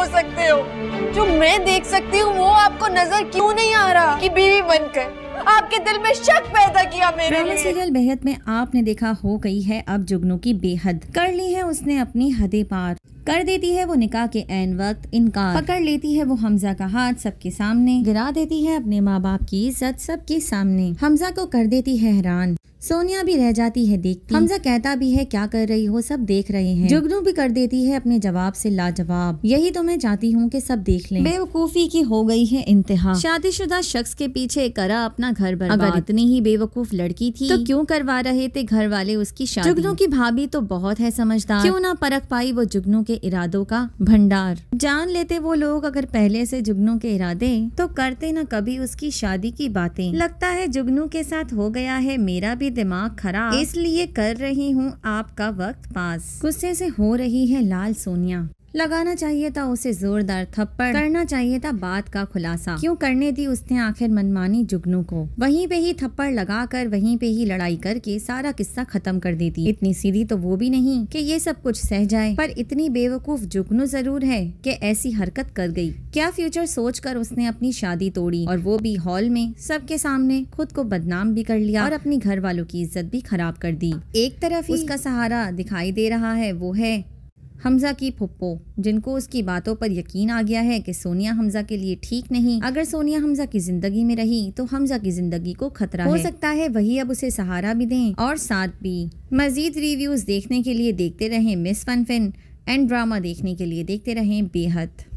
हो सकते हो जो मैं देख सकती हूँ वो आपको नजर क्यों नहीं आ रहा कि बीवी बनकर आपके दिल में शक पैदा किया मेरे लिए सीरियल बेहद में आपने देखा हो गई है अब जुगनू की बेहद कर ली है उसने अपनी हदे पार कर देती है वो निकाह के एन वक्त इनकार पकड़ लेती है वो हमजा का हाथ सबके सामने गिरा देती है अपने माँ बाप की इज्जत सबके सामने हमजा को कर देती है हैरान सोनिया भी रह जाती है देखती हमजा कहता भी है क्या कर रही हो सब देख रहे हैं जुगनू भी कर देती है अपने जवाब से लाजवाब यही तो मैं चाहती हूँ कि सब देख लें बेवकूफी की हो गई है इंतहा शादीशुदा शख्स के पीछे करा अपना घर बर्बाद अगर इतनी ही बेवकूफ लड़की थी तो क्यों करवा रहे थे घर वाले उसकी शादी जुगनू की भाभी तो बहुत है समझदार क्यों ना परख पाई वो जुगनू के इरादों का भंडार जान लेते वो लोग अगर पहले से जुगनू के इरादे तो करते न कभी उसकी शादी की बातें लगता है जुगनू के साथ हो गया है मेरा भी मेरी दिमाग खराब इसलिए कर रही हूँ आपका वक्त पास गुस्से से हो रही है लाल सोनिया लगाना चाहिए था उसे जोरदार थप्पड़ करना चाहिए था बात का खुलासा क्यों करने दी उसने आखिर मनमानी जुगनू को वहीं पे ही थप्पड़ लगाकर वहीं पे ही लड़ाई करके सारा किस्सा खत्म कर देती इतनी सीधी तो वो भी नहीं कि ये सब कुछ सह जाए पर इतनी बेवकूफ जुगनू जरूर है कि ऐसी हरकत कर गई क्या फ्यूचर सोच कर उसने अपनी शादी तोड़ी और वो भी हॉल में सबके सामने खुद को बदनाम भी कर लिया और अपने घर वालों की इज्जत भी खराब कर दी एक तरफ उसका सहारा दिखाई दे रहा है वो है हमजा की फुप्पो जिनको उसकी बातों पर यकीन आ गया है कि सोनिया हमजा के लिए ठीक नहीं अगर सोनिया हमजा की जिंदगी में रही तो हमजा की जिंदगी को खतरा हो सकता है वही अब उसे सहारा भी दें और साथ भी मजीद रिव्यूज देखने के लिए देखते रहें मिस फनफिन एंड ड्रामा देखने के लिए देखते रहें बेहद